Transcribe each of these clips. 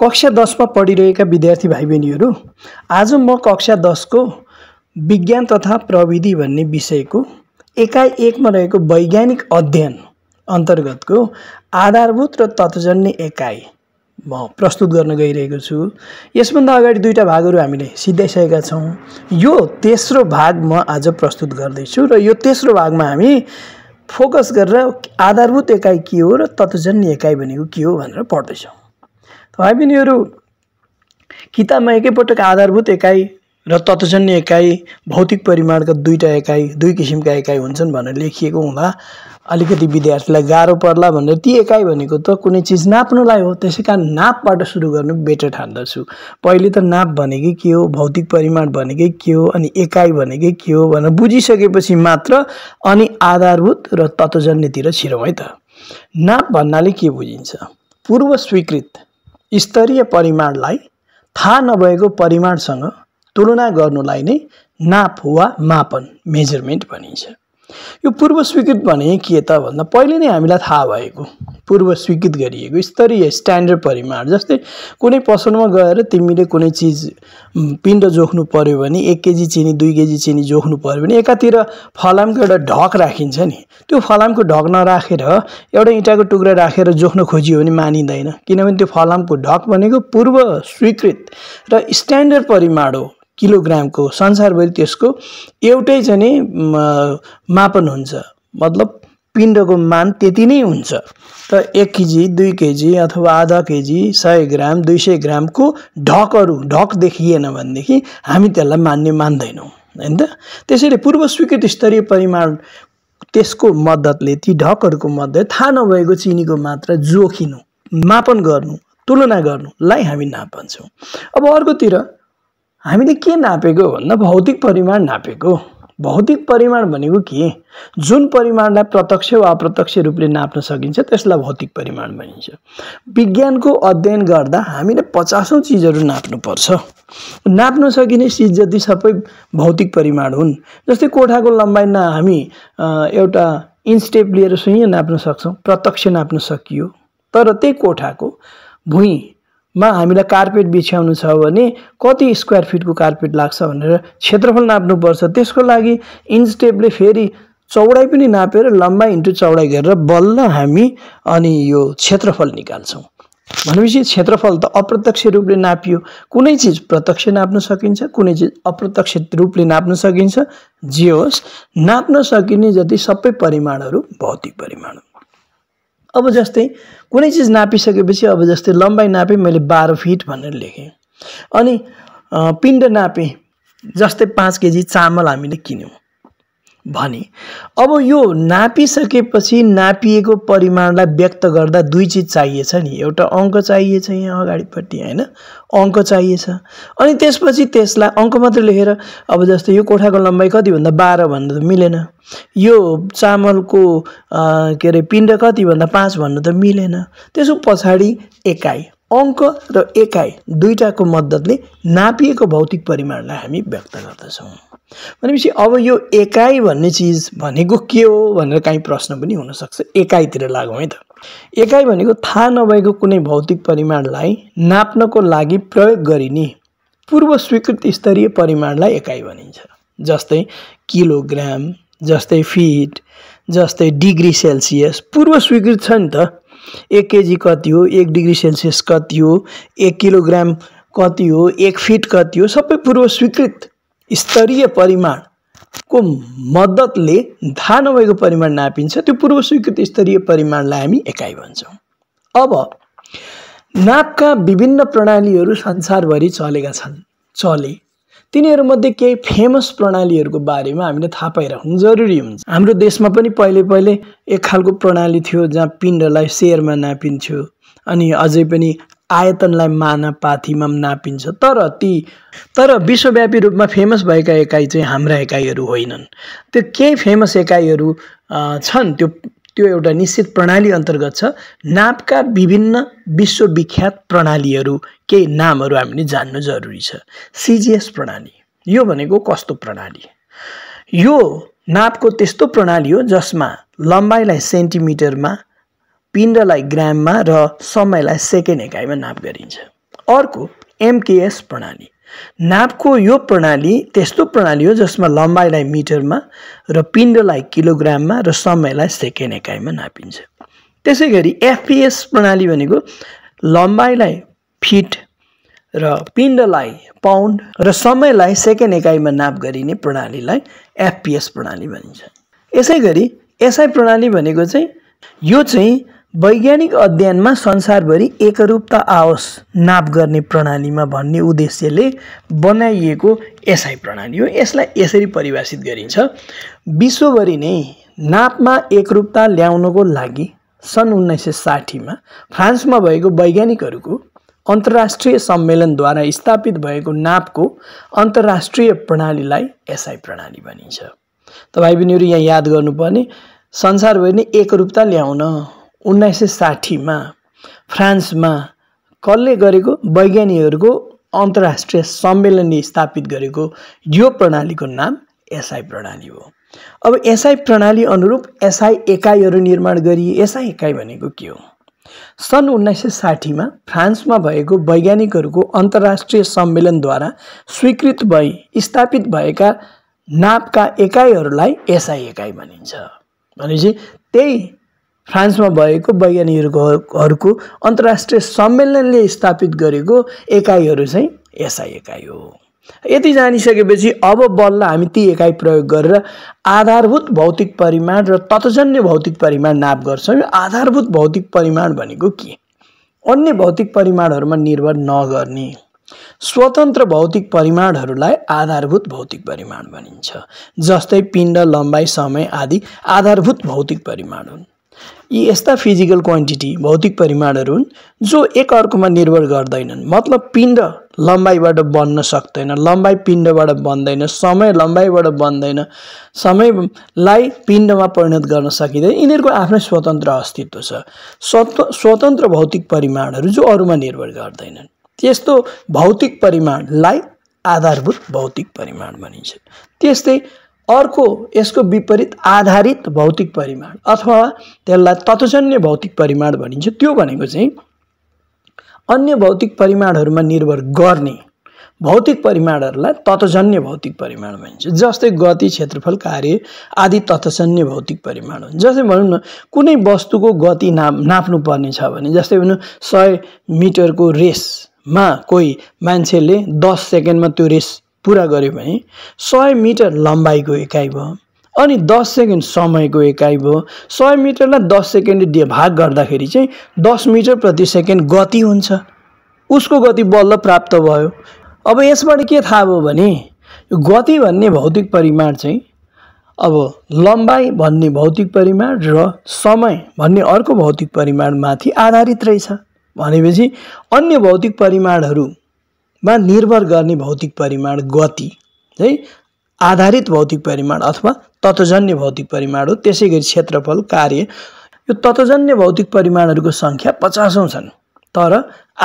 कक्षा दसमा पढिरहेका विद्यार्थी भाइ बहिनीहरू आज म कक्षा दसको विज्ञान तथा प्रविधि भन्ने विषयको एकाइ एकमा रहेको वैज्ञानिक अध्ययन अन्तर्गतको आधारभूत र तत्वजन्य एकाइ म प्रस्तुत गर्न गइरहेको छु यसभन्दा अगाडि दुईवटा भागहरू हामीले सिद्धाइसकेका छौँ यो तेस्रो भाग म आज प्रस्तुत गर्दैछु र यो तेस्रो भागमा हामी फोकस गरेर आधारभूत एकाइ के हो र तत्वजन्य एकाइ भनेको के हो भनेर पढ्दैछौँ तपाई पनि किताबमा एकैपटक आधारभूत एकाइ र तत्त्वजन्य एकाइ भौतिक परिमाणका दुईवटा एकाइ दुई किसिमका एकाइ हुन्छन् भनेर लेखिएको हुँदा अलिकति विद्यार्थीलाई गाह्रो पर्ला भनेर ती एकाइ भनेको त कुनै चिज नाप्नुलाई हो त्यसै कारण नापबाट सुरु गर्नु बेटर ठान्दछु पहिले त नाप भनेकै के हो भौतिक परिमाण भनेकै के हो अनि एकाइ भनेकै के हो भनेर बुझिसकेपछि मात्र अनि आधारभूत र तत्त्वजन्यतिर छिरौँ है त नाप भन्नाले के बुझिन्छ पूर्व स्वीकृत स्तरीय परिमाणलाई थाहा नभएको परिमाणसँग तुलना गर्नुलाई नै नाप वा मापन मेजरमेन्ट भनिन्छ यो पूर्व स्वीकृत भने के त भन्दा पहिले नै हामीलाई थाहा भएको पूर्व स्वीकृत गरिएको स्तरीय स्ट्यान्डर्ड परिमाण जस्तै कुनै पसलमा गएर तिमीले कुनै चिज पिण्ड जोख्नु पऱ्यो भने एक केजी चिनी दुई केजी चिनी जोख्नु पऱ्यो भने एकातिर फलामको एउटा ढक राखिन्छ नि त्यो फलामको ढक नराखेर एउटा इँटाको टुक्रा राखेर जोख्न खोजियो भने मानिँदैन किनभने त्यो फलामको ढक भनेको पूर्व स्वीकृत र स्ट्यान्डर्ड परिमाण हो किलोग्रामको संसारभरि त्यसको एउटै चाहिँ नि मापन हुन्छ मतलब पिण्डको मान त्यति नै हुन्छ त एक केजी दुई केजी अथवा आधा केजी सय ग्राम दुई सय ग्रामको ढकहरू ढक देखिएन भनेदेखि हामी त्यसलाई मान्ने मान्दैनौँ होइन त त्यसैले पूर्व स्वीकृत स्तरीय परिमाण त्यसको मद्दतले ती ढकहरूको मद्दत थाहा नभएको चिनीको मात्रा जोखिनु मापन गर्नु तुलना गर्नुलाई हामी नापन्छौँ अब अर्कोतिर हामीले के नापेको भन्दा भौतिक परिमाण नापेको भौतिक परिमाण भनेको के जुन परिमाणलाई प्रत्यक्ष वा अप्रत्यक्ष रूपले नाप्न सकिन्छ त्यसलाई भौतिक परिमाण भनिन्छ विज्ञानको अध्ययन गर्दा हामीले पचासौँ चिजहरू नाप्नुपर्छ नाप्न सकिने चिज जति सबै भौतिक परिमाण हुन् जस्तै कोठाको लम्बाइमा हामी एउटा इन्स्टेप लिएर सुइँ नाप्न सक्छौँ प्रत्यक्ष नाप्न सकियो तर त्यही कोठाको भुइँ मा हामीलाई कार्पेट बिछ्याउनु छ भने कति स्क्वायर फिटको कार्पेट लाग्छ भनेर क्षेत्रफल नाप्नुपर्छ त्यसको लागि इन्स्टेपले फेरि चौडाइ पनि नापेर लम्बाइ इन्टु चौडाइ गरेर बल्ल हामी अनि यो क्षेत्रफल निकाल्छौँ भनेपछि क्षेत्रफल त अप्रत्यक्ष रूपले नापियो कुनै चिज प्रत्यक्ष नाप्न सकिन्छ कुनै चिज अप्रत्यक्ष रूपले नाप्न सकिन्छ जे होस् नाप्न सकिने जति सबै परिमाणहरू भौतिक परिमाण अब जस्तै कुनै चिज नापिसकेपछि अब जस्तै लम्बाइ नापेँ मैले बाह्र फिट भनेर लेखेँ अनि पिण्ड नापेँ जस्तै पाँच केजी चामल हामीले किन्यौँ भने अब यो नापिसकेपछि नापिएको परिमाणलाई व्यक्त गर्दा दुई चिज चाहिएछ नि एउटा अङ्क चाहिएछ यहाँ अगाडिपट्टि होइन अङ्क चाहिएछ अनि त्यसपछि त्यसलाई अङ्क मात्रै लेखेर अब जस्तै यो कोठाको लम्बाइ कति भन्दा बाह्र भन्नु त मिलेन यो चामलको के अरे पिण्ड कति भन्दा पाँच भन्नु त मिलेन त्यसो पछाडि एकाइ अङ्क र एकाइ दुईवटाको मद्दतले नापिएको भौतिक परिमाणलाई हामी व्यक्त गर्दछौँ भनेपछि अब यो एकाइ भन्ने चिज भनेको के हो भनेर काहीँ प्रश्न पनि हुनसक्छ एकाइतिर लागौँ है त एकाइ भनेको थाहा नभएको कुनै भौतिक परिमाणलाई नाप्नको लागि प्रयोग गरिने पूर्व स्वीकृत स्तरीय परिमाणलाई एकाइ भनिन्छ जस्तै किलोग्राम जस्तै फिट जस्तै डिग्री सेल्सियस पूर्व स्वीकृत छ नि त एक केजी कति हो एक डिग्री सेल्सियस कति हो एक किलोग्राम कति हो एक फिट कति हो सबै पूर्व स्वीकृत स्तरीय परिमाणको मद्दतले धान नभएको परिमाण नापिन्छ त्यो पूर्व स्वीकृत स्तरीय परिमाणलाई हामी एकाइ भन्छौँ अब नापका विभिन्न प्रणालीहरू संसारभरि चलेका छन् चले तिनीहरूमध्ये केही फेमस प्रणालीहरूको बारेमा हामीले थाहा पाइराख्नु जरुरी हुन्छ हाम्रो देशमा पनि पहिले पहिले एक खालको प्रणाली थियो जहाँ पिण्डलाई सेयरमा नापिन्थ्यो अनि अझै पनि आयतनलाई माना पनि नापिन्छ तर ती तर विश्वव्यापी रूपमा फेमस भएका एकाइ चाहिँ हाम्रा एकाइहरू होइनन् त्यो केही फेमस एकाइहरू छन् त्यो त्यो एउटा निश्चित प्रणाली अन्तर्गत छ नापका विभिन्न विश्वविख्यात प्रणालीहरू केही नामहरू हामीले जान्नु जरुरी छ सिजिएस प्रणाली यो भनेको कस्तो प्रणाली यो नापको त्यस्तो प्रणाली हो जसमा लम्बाइलाई सेन्टिमिटरमा पिण्डलाई ग्राममा र समयलाई सेकेन्ड एकाइमा नाप गरिन्छ अर्को एमकेएस प्रणाली नापको यो प्रणाली त्यस्तो प्रणाली हो जसमा लम्बाइलाई मिटरमा र पिण्डलाई किलोग्राममा र समयलाई सेकेन्ड एकाइमा नापिन्छ त्यसै गरी एफपिएस प्रणाली भनेको लम्बाइलाई फिट र पिण्डलाई पाउन्ड र समयलाई सेकेन्ड एकाइमा नाप गरिने प्रणालीलाई एफपिएस प्रणाली भनिन्छ यसै गरी एसआई प्रणाली भनेको चाहिँ यो चाहिँ वैज्ञानिक अध्ययनमा संसारभरि एकरूपता आओस् नाप गर्ने प्रणालीमा भन्ने उद्देश्यले बनाइएको एसआई प्रणाली हो यसलाई यसरी परिभाषित गरिन्छ विश्वभरि नै नापमा एकरूपता ल्याउनको लागि सन् उन्नाइस सय साठीमा फ्रान्समा भएको वैज्ञानिकहरूको अन्तर्राष्ट्रिय सम्मेलनद्वारा स्थापित भएको नापको अन्तर्राष्ट्रिय प्रणालीलाई एसआई प्रणाली भनिन्छ त भाइ बहिनीहरू यहाँ याद गर्नुपर्ने संसारभरि नै एकरूपता ल्याउन उन्नाइस सय साठीमा फ्रान्समा कसले गरेको वैज्ञानिकहरूको अन्तर्राष्ट्रिय सम्मेलनले स्थापित गरेको यो प्रणालीको नाम एसआई प्रणाली हो अब एसआई प्रणाली अनुरूप एसआई एकाइहरू निर्माण गरिए एसआई एकाइ भनेको के हो सन् उन्नाइस सय साठीमा फ्रान्समा भएको वैज्ञानिकहरूको अन्तर्राष्ट्रिय सम्मेलनद्वारा स्वीकृत भई स्थापित भएका नापका एकाइहरूलाई एसआई एकाइ भनिन्छ भनेपछि त्यही फ्रान्समा भएको वैज्ञानिकहरूको अन्तर्राष्ट्रिय सम्मेलनले स्थापित गरेको एकाइहरू चाहिँ एसआई एकाइ हो यति जानिसकेपछि अब बल्ल हामी ती एकाइ प्रयोग गरेर आधारभूत भौतिक परिमाण र तत्जन्य भौतिक परिमाण नाप गर्छौँ यो आधारभूत भौतिक परिमाण भनेको के अन्य भौतिक परिमाणहरूमा निर्भर नगर्ने स्वतन्त्र भौतिक परिमाणहरूलाई आधारभूत भौतिक परिमाण भनिन्छ जस्तै पिण्ड लम्बाइ समय आदि आधारभूत भौतिक परिमाण हुन् यी यस्ता फिजिकल क्वान्टिटी भौतिक परिमाणहरू हुन् जो एक अर्कोमा निर्भर गर्दैनन् मतलब पिण्ड लम्बाइबाट बन्न सक्दैन लम्बाइ पिण्डबाट बन्दैन समय लम्बाइबाट बन्दैन समयलाई पिण्डमा परिणत गर्न सकिँदैन यिनीहरूको आफ्नै स्वतन्त्र अस्तित्व छ स्वत स्वतन्त्र भौतिक परिमाणहरू जो अरूमा निर्भर गर्दैनन् त्यस्तो भौतिक परिमाणलाई आधारभूत भौतिक परिमाण भनिन्छ त्यस्तै अर्को यसको विपरीत आधारित भौतिक परिमाण अथवा त्यसलाई तत्जन्य भौतिक परिमाण भनिन्छ त्यो भनेको चाहिँ अन्य भौतिक परिमाणहरूमा निर्भर गर्ने भौतिक परिमाणहरूलाई तत्जन्य भौतिक परिमाण भनिन्छ जस्तै गति क्षेत्रफल कार्य आदि तत्जन्य भौतिक परिमाण हुन्छ जस्तै भनौँ न कुनै वस्तुको गति नाप नाप्नुपर्ने छ भने जस्तै भनौँ सय मिटरको रेसमा कोही मान्छेले दस सेकेन्डमा त्यो रेस पुरा गऱ्यो भने सय मिटर लम्बाइको एकाइ भयो अनि दस सेकेन्ड समयको एकाइ भयो सय मिटरलाई दस सेकेन्डले भाग गर्दाखेरि चाहिँ दस मिटर प्रति सेकेन्ड गति हुन्छ उसको गति बल्ल प्राप्त भयो अब यसबाट के थाहा भयो भने यो गति भन्ने भौतिक परिमाण चाहिँ अब लम्बाइ भन्ने भौतिक परिमाण र समय भन्ने अर्को भौतिक परिमाणमाथि आधारित रहेछ भनेपछि अन्य भौतिक परिमाणहरू मा निर्भर गर्ने भौतिक परिमाण गति है आधारित भौतिक परिमाण अथवा तत्जन्य भौतिक परिमाण हो त्यसै गरी क्षेत्रफल कार्य यो तत्वजन्य भौतिक परिमाणहरूको सङ्ख्या पचासौँ छन् तर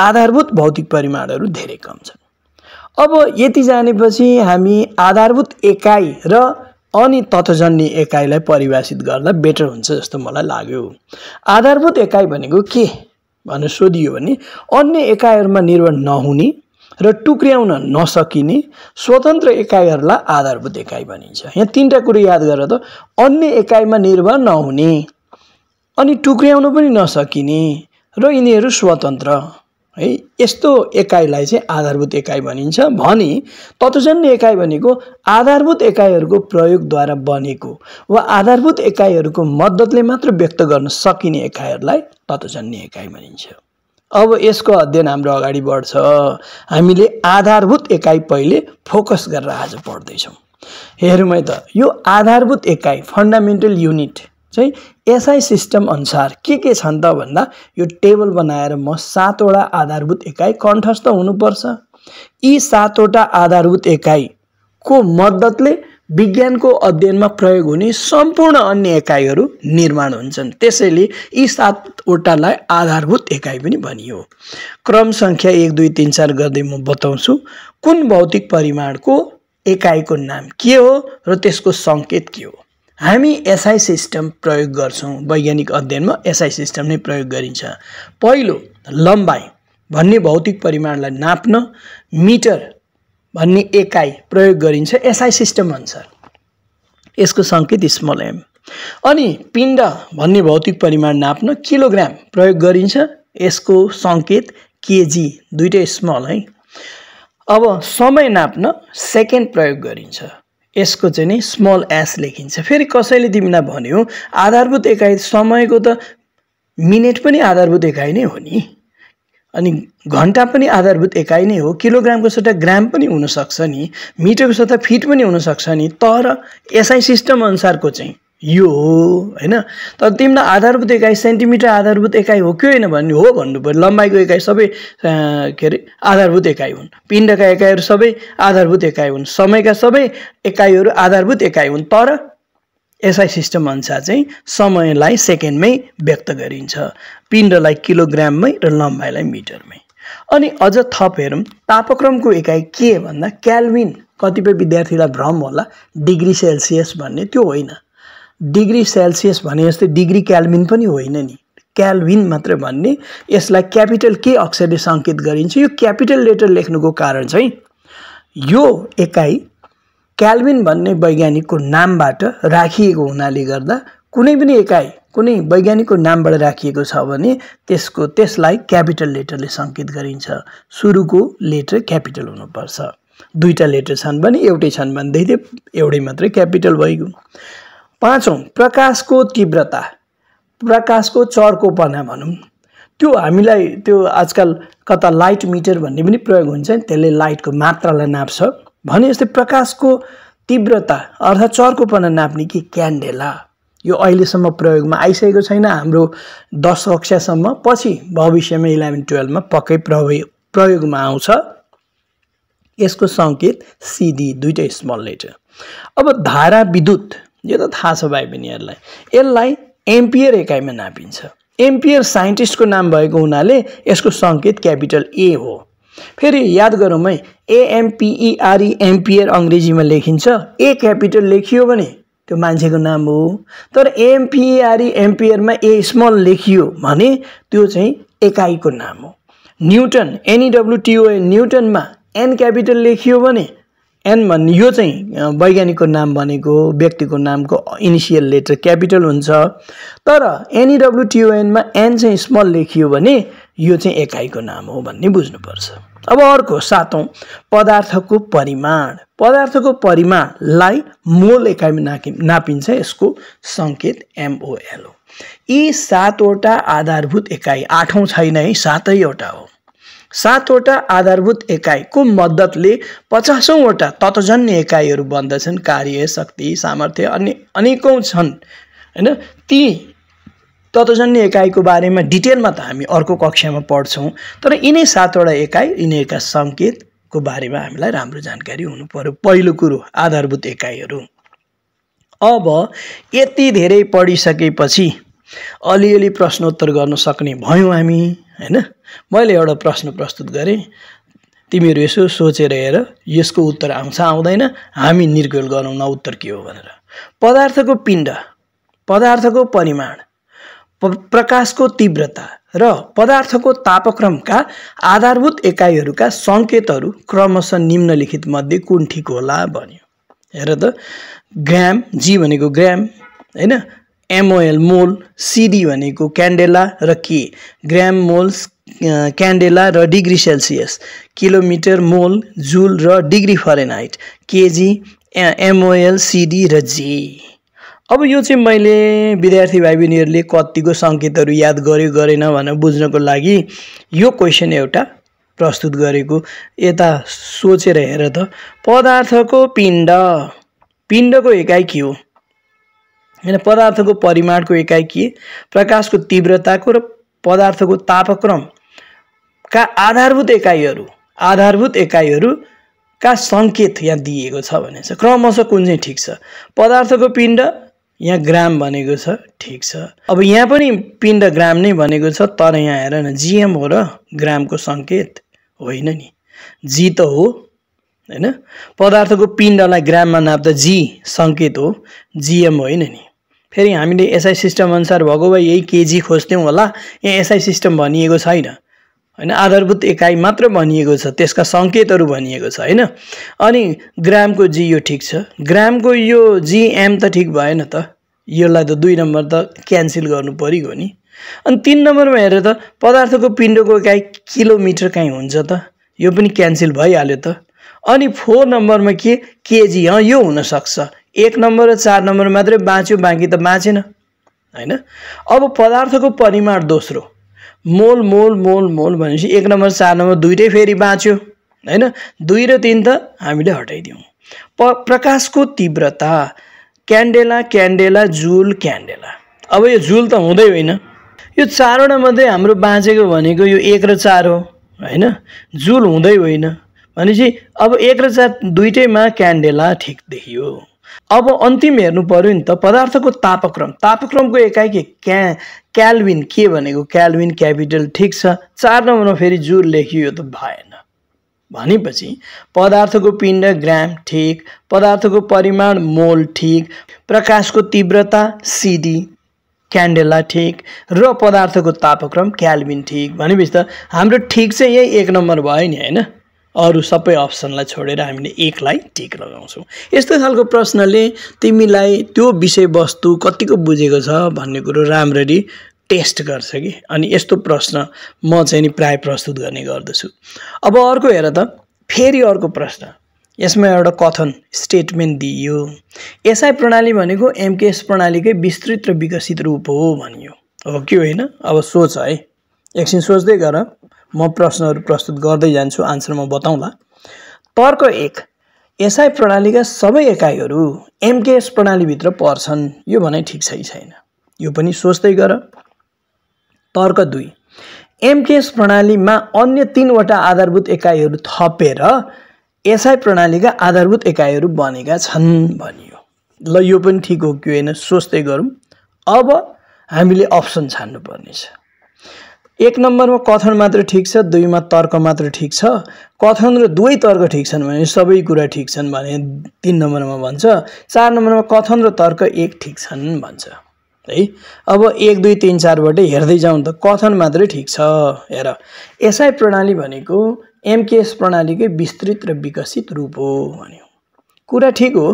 आधारभूत भौतिक परिमाणहरू धेरै कम छन् अब यति जानेपछि हामी आधारभूत एकाइ र अनि तत्जन्य एकाइलाई परिभाषित गर्दा बेटर हुन्छ जस्तो मलाई लाग्यो आधारभूत एकाइ भनेको के भनेर सोधियो भने अन्य एकाइहरूमा निर्भर नहुने र टुक्र्याउन नसकिने स्वतन्त्र एकाइहरूलाई आधारभूत एकाइ भनिन्छ यहाँ तिनवटा कुरो याद गर त अन्य एकाइमा निर्भर नहुने अनि टुक्र्याउन पनि नसकिने र यिनीहरू स्वतन्त्र है यस्तो एकाइलाई चाहिँ आधारभूत एकाइ भनिन्छ भने तत्जन्य एकाइ भनेको आधारभूत एकाइहरूको प्रयोगद्वारा बनेको वा आधारभूत एकाइहरूको मद्दतले मात्र व्यक्त गर्न सकिने एकाइहरूलाई तत्जन्य एकाइ भनिन्छ अब यसको अध्ययन हाम्रो अगाडि बढ्छ हामीले आधारभूत एकाइ पहिले फोकस गरेर आज पढ्दैछौँ हेरौँ है त यो आधारभूत एकाइ फन्डामेन्टल युनिट चाहिँ एसआई सिस्टम अनुसार के के छन् त भन्दा यो टेबल बनाएर म सातवटा आधारभूत एकाइ कण्ठस्थ हुनुपर्छ यी सातवटा आधारभूत एकाइको मद्दतले विज्ञानको अध्ययनमा प्रयोग हुने सम्पूर्ण अन्य एकाइहरू निर्माण हुन्छन् त्यसैले यी सातवटालाई आधारभूत एकाइ पनि भनियो क्रम सङ्ख्या एक दुई तिन चार गर्दै म बताउँछु कुन भौतिक परिमाणको एकाइको नाम के हो र त्यसको सङ्केत के हो हामी एसआई सिस्टम प्रयोग गर्छौँ वैज्ञानिक अध्ययनमा एसआई सिस्टम नै प्रयोग गरिन्छ पहिलो लम्बाइ भन्ने भौतिक परिमाणलाई नाप्न मिटर भन्ने एकाइ प्रयोग गरिन्छ एसआई सिस्टम भन्छ यसको सङ्केत स्मल एम अनि पिण्ड भन्ने भौतिक परिमाण नाप्न किलोग्राम प्रयोग गरिन्छ यसको सङ्केत केजी दुइटै स्मल है अब समय नाप्न सेकेन्ड प्रयोग गरिन्छ यसको चाहिँ नि स्मल एस लेखिन्छ फेरि कसैले तिमीलाई भन्यो आधारभूत एकाइ समयको त मिनेट पनि आधारभूत एकाइ नै हो नि अनि घन्टा पनि आधारभूत एकाइ नै हो किलोग्रामको सट्टा ग्राम पनि हुनसक्छ नि मिटरको सट्टा फिट पनि हुनसक्छ नि तर एसआई सिस्टम अनुसारको चाहिँ यो हो होइन तर तिमीलाई आधारभूत एकाइ सेन्टिमिटर आधारभूत एकाइ हो कि होइन भन्ने हो भन्नु पऱ्यो लम्बाइको एकाइ सबै के अरे आधारभूत एकाइ हुन् पिण्डका एकाइहरू सबै आधारभूत एकाइ हुन् समयका सबै एकाइहरू आधारभूत एकाइ हुन् तर एसआई सिस्टम अनुसार चाहिँ समयलाई सेकेन्डमै व्यक्त गरिन्छ पिण्डलाई किलोग्राममै र लम्बाइलाई मिटरमै अनि अझ थप हेरौँ तापक्रमको एकाइ के भन्दा क्याल्विन कतिपय विद्यार्थीलाई भ्रम होला डिग्री सेल्सियस भन्ने त्यो होइन डिग्री सेल्सियस भने जस्तै डिग्री क्याल्विन पनि होइन नि क्याल्विन मात्र भन्ने यसलाई क्यापिटल के अक्षरले सङ्केत गरिन्छ यो क्यापिटल लेटर लेख्नुको कारण चाहिँ यो एकाइ क्यालबिन भन्ने वैज्ञानिकको नामबाट राखिएको हुनाले गर्दा कुनै पनि एकाइ कुनै वैज्ञानिकको नामबाट राखिएको छ भने त्यसको त्यसलाई क्यापिटल लेटरले सङ्केत गरिन्छ सुरुको लेटर क्यापिटल हुनुपर्छ दुईवटा लेटर छन् भने एउटै छन् भनेदेखि एउटै मात्रै क्यापिटल भइगयो पाँचौँ प्रकाशको तीव्रता प्रकाशको चर्कोपना भनौँ त्यो हामीलाई त्यो आजकल कता लाइट मिटर भन्ने पनि प्रयोग हुन्छ नि त्यसले लाइटको मात्रालाई नाप्छ भने यस्तै प्रकाशको तीव्रता अर्थात् चर्कोपना नाप्ने कि क्यान्डेला यो अहिलेसम्म प्रयोगमा आइसकेको छैन हाम्रो दस कक्षासम्म पछि भविष्यमा इलेभेन टुवेल्भमा पक्कै प्रयोग प्रयोगमा आउँछ यसको सङ्केत सिडी दुइटै स्मल लेटर अब धारा विद्युत यो त थाहा छ भाइ बहिनीहरूलाई यसलाई एम्पियर एकाइमा नापिन्छ एम्पियर साइन्टिस्टको नाम भएको हुनाले यसको सङ्केत क्यापिटल ए हो फेरि याद गरौँ है एम्पियर e e अङ्ग्रेजीमा लेखिन्छ ए क्यापिटल लेखियो भने त्यो मान्छेको नाम हो तर एमपिएरमा ए स्मल लेखियो भने त्यो चाहिँ एकाइको नाम हो न्युटन एनइडब्लुटिओए e न्युटनमा एन क्यापिटल लेखियो भने एन भन्ने यो चाहिँ वैज्ञानिकको नाम भनेको व्यक्तिको नामको इनिसियल लेटर क्यापिटल हुन्छ तर एनइडब्लुटिओएनमा एन चाहिँ स्मल लेखियो भने यो चाहिँ एकाइको नाम हो भन्ने बुझ्नुपर्छ अब अर्को सातौँ पदार्थको परिमाण पदार्थको परिमाणलाई मोल एकाइमा नाकि नापिन्छ यसको सङ्केत एमओएल हो यी सातवटा आधारभूत एकाइ आठौँ छैन है सातैवटा हो सातवटा आधारभूत एकाइको मद्दतले पचासौँवटा तत्जन्य एकाइहरू बन्दछन् कार्य शक्ति सामर्थ्य अनि अनेकौँ छन् होइन ती तत्त्वजन्य एकाइको बारेमा डिटेलमा त हामी अर्को कक्षामा पढ्छौँ तर यिनै सातवटा एकाइ यिनीहरूका सङ्केतको बारेमा हामीलाई राम्रो जानकारी हुनु पऱ्यो पहिलो कुरो आधारभूत एकाइहरू अब यति धेरै पढिसकेपछि अलिअलि प्रश्नोत्तर गर्न सक्ने भयौँ हामी होइन मैले एउटा प्रश्न प्रस्तुत गरेँ तिमीहरू यसो सोचेर हेर यसको उत्तर आउँछ आउँदैन हामी निर्गोल गरौँ न उत्तर के हो भनेर पदार्थको पिण्ड पदार्थको परिमाण प्रकाशको तीव्रता र पदार्थको तापक्रमका आधारभूत एकाइहरूका सङ्केतहरू क्रमशः निम्नलिखित मध्ये कुन ठिक होला भन्यो हेर त ग्राम जी भनेको ग्राम होइन एमओएल मोल सिडी भनेको क्यान्डेला र के ग्राम मोल्स क्यान्डेला र degree Celsius kilometre mole joule र degree Fahrenheit K G M O L C D र जी अब यो चाहिँ मैले विद्यार्थी भाइ बहिनीहरूले कतिको सङ्केतहरू याद गर्यो गरेन भनेर बुझ्नको लागि यो क्वेसन एउटा प्रस्तुत गरेको यता सोचेर हेर त पदार्थको पिण्ड पिण्डको एकाइ के हो होइन पदार्थको परिमाणको एकाइ के प्रकाशको तीव्रताको र पदार्थको तापक्रमका आधारभूत एकाइहरू आधारभूत एकाइहरू का सङ्केत यहाँ दिएको छ भने चाहिँ क्रमशः कुन चाहिँ ठिक छ पदार्थको पिण्ड यहाँ ग्राम भनेको छ ठिक छ अब यहाँ पनि पिण्ड ग्राम नै भनेको छ तर यहाँ हेर न जिएम हो र ग्रामको सङ्केत होइन नि जी त हो होइन पदार्थको पिण्डलाई ग्राममा नाप्दा जी सङ्केत हो जिएम होइन नि फेरि हामीले एसआई सिस्टम अनुसार भएको भए यही केजी खोज्थ्यौँ होला यहाँ एसआई सिस्टम भनिएको छैन होइन आधारभूत एकाइ मात्र भनिएको छ त्यसका सङ्केतहरू भनिएको छ होइन अनि ग्रामको जी यो ठिक छ ग्रामको यो जी एम त ठिक भएन त यसलाई त दुई नम्बर त क्यान्सल गर्नु परिगयो नि अनि तिन नम्बरमा हेरेर त पदार्थको पिण्डको एकाइ किलोमिटर काहीँ हुन्छ त यो पनि क्यान्सल भइहाल्यो त अनि फोर नम्बरमा के केजी अँ यो हुनसक्छ एक नम्बर र चार नम्बर मात्रै बाँच्यो बाँकी त बाँचेन होइन अब पदार्थको परिमाण दोस्रो मोल मोल मोल मोल भनेपछि एक नम्बर चार नम्बर दुइटै फेरि बाँच्यो होइन दुई र तिन त हामीले हटाइदिउँ प प्रकाशको तीव्रता क्यान्डेला क्यान्डेला जुल क्यान्डेला अब यो जुल त हुँदै होइन यो चारवटा मध्ये हाम्रो बाँचेको भनेको यो एक र चार हो होइन जुल हुँदै होइन भनेपछि अब एक र चार दुइटैमा क्यान्डेला ठिक देखियो अब अन्तिम हेर्नु पऱ्यो नि त पदार्थको तापक्रम तापक्रमको एकाइ के क्या क्यालविन के भनेको क्यालविन क्यापिटल ठिक छ चार नम्बरमा फेरि जुर लेखियो त भएन भनेपछि पदार्थको पिण्ड ग्राम ठिक पदार्थको परिमाण मोल ठिक प्रकाशको तीव्रता सिडी क्यान्डेला ठिक र पदार्थको तापक्रम क्यालविन ठिक भनेपछि त हाम्रो ठिक चाहिँ यही एक नम्बर भयो नि होइन अरू सबै अप्सनलाई छोडेर हामीले एकलाई टिक लगाउँछौँ यस्तो खालको प्रश्नले तिमीलाई त्यो विषयवस्तु कतिको बुझेको छ भन्ने कुरो राम्ररी टेस्ट गर्छ कि अनि यस्तो प्रश्न म चाहिँ नि प्राय प्रस्तुत गर्ने गर्दछु अब अर्को हेर त फेरि अर्को प्रश्न यसमा एउटा कथन स्टेटमेन्ट दिइयो एसआई प्रणाली भनेको एमकेएस प्रणालीकै विस्तृत र विकसित रूप हो भनियो हो कि होइन अब सोच है एकछिन सोच्दै गर म प्रश्नहरू प्रस्तुत गर्दै जान्छु आन्सर म बताउँला तर्क एक एसआई प्रणालीका सबै एकाइहरू एमकेएस प्रणालीभित्र पर्छन् यो भनाइ ठिक सही छैन यो पनि सोच्दै गर तर्क दुई एमकेएस प्रणालीमा अन्य तिनवटा आधारभूत एकाइहरू थपेर एसआई प्रणालीका आधारभूत एकाइहरू बनेका छन् भनियो ल यो पनि ठिक हो कि होइन सोच्दै गरौँ अब हामीले अप्सन छान्नुपर्नेछ एक नम्बरमा कथन मात्र ठिक छ दुईमा तर्क मात्र ठिक छ कथन र दुवै तर्क ठिक छन् भने सबै कुरा ठिक छन् भने तिन नम्बरमा भन्छ चार नम्बरमा कथन र तर्क एक ठिक छन् भन्छ है अब एक दुई तिन चारबाट हेर्दै जाउँ त कथन मात्रै ठिक छ हेर एसआई प्रणाली भनेको एमकेएस प्रणालीकै विस्तृत र विकसित रूप हो भन्यो कुरा ठिक हो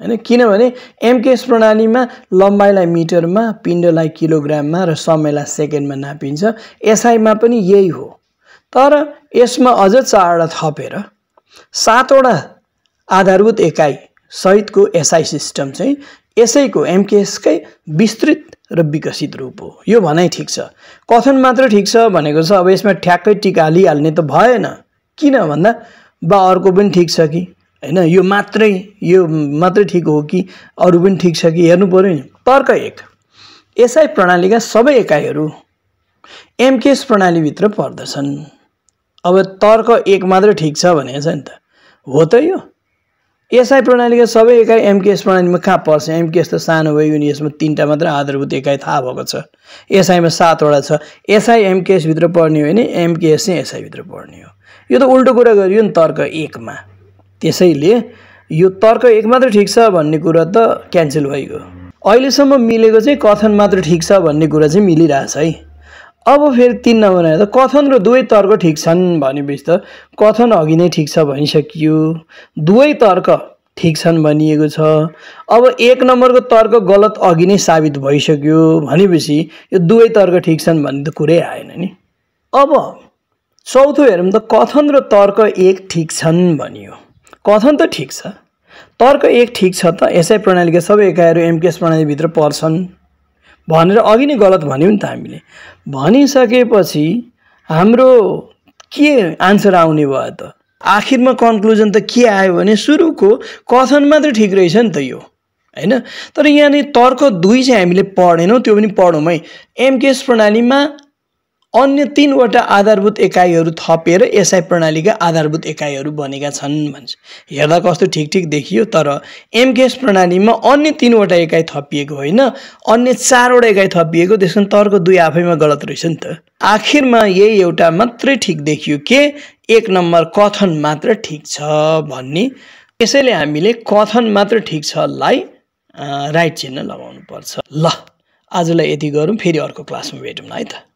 होइन किनभने एमकेएस प्रणालीमा लम्बाइलाई मिटरमा पिण्डलाई किलोग्राममा र समयलाई सेकेन्डमा नापिन्छ एसआईमा पनि यही हो तर यसमा अझ चारवटा थपेर सातवटा आधारभूत एकाइ सहितको एसआई सिस्टम चाहिँ यसैको एमकेएसकै विस्तृत र विकसित रूप हो यो भनाइ ठिक छ कथन मात्र ठिक छ भनेको छ अब यसमा ठ्याक्कै टिका हालिहाल्ने त भएन किन भन्दा बा अर्को पनि ठिक छ कि होइन यो मात्रै यो मात्रै ठिक हो कि अरू पनि ठिक छ कि हेर्नु पऱ्यो नि तर्क एक एसआई प्रणालीका सबै एकाइहरू एमकेएस प्रणालीभित्र पर्दछन् अब तर्क एक मात्रै ठिक छ भने छ नि त हो त यो एसआई प्रणालीका सबै एकाइ एमकेएस प्रणालीमा कहाँ पर्छ एमकेएस त सानो भयो यसमा तिनवटा मात्रै आधारभूत एकाइ थाहा भएको छ एसआईमा सातवटा छ एसआई एमकेएसभित्र पर्ने हो भने एमकेएस चाहिँ एसआईभित्र पर्ने हो यो त उल्टो कुरा गरियो नि तर्क एकमा त्यसैले यो तर्क एक मात्र ठिक छ भन्ने कुरा त क्यान्सल भइगयो अहिलेसम्म मिलेको चाहिँ कथन मात्र ठिक छ भन्ने कुरा चाहिँ मिलिरहेछ है अब फेरि तिन नम्बर त कथन र दुवै तर्क ठिक छन् भनेपछि त कथन अघि नै ठिक छ भनिसकियो दुवै तर्क ठिक छन् भनिएको छ अब एक नम्बरको तर्क गलत अघि नै साबित भइसक्यो भनेपछि यो दुवै तर्क ठिक छन् भन्ने त कुरै आएन नि अब चौथो हेरौँ त कथन र तर्क एक ठिक छन् भनियो कथन त ठिक छ तर्क एक ठिक छ त एसआई प्रणालीका सबै एकाइहरू एमकेएस प्रणालीभित्र पर्छन् भनेर अघि नै गलत भन्यौँ नि त हामीले भनिसकेपछि हाम्रो के आन्सर आउने भयो त आखिरमा कन्क्लुजन त के आयो भने सुरुको कथन मात्रै ठिक रहेछ नि त यो होइन तर यहाँनिर तर्क दुई चाहिँ हामीले पढेनौँ त्यो पनि पढौँ है एमकेएस प्रणालीमा अन्य तिनवटा आधारभूत एकाइहरू थपेर एसआई प्रणालीका आधारभूत एकाइहरू बनेका छन् भन्छ हेर्दा कस्तो ठिक ठिक देखियो तर एमकेएस प्रणालीमा अन्य तिनवटा एकाइ थपिएको होइन अन्य चारवटा एकाइ थपिएको त्यस कारण तर्क दुई आफैमा गलत रहेछ नि त आखिरमा यही एउटा मात्रै ठिक देखियो के एक नम्बर कथन मात्र ठिक छ भन्ने यसैले हामीले कथन मात्र ठिक लाई राइट चिन्ह लगाउनुपर्छ ल आजलाई यति गरौँ फेरि अर्को क्लासमा न है त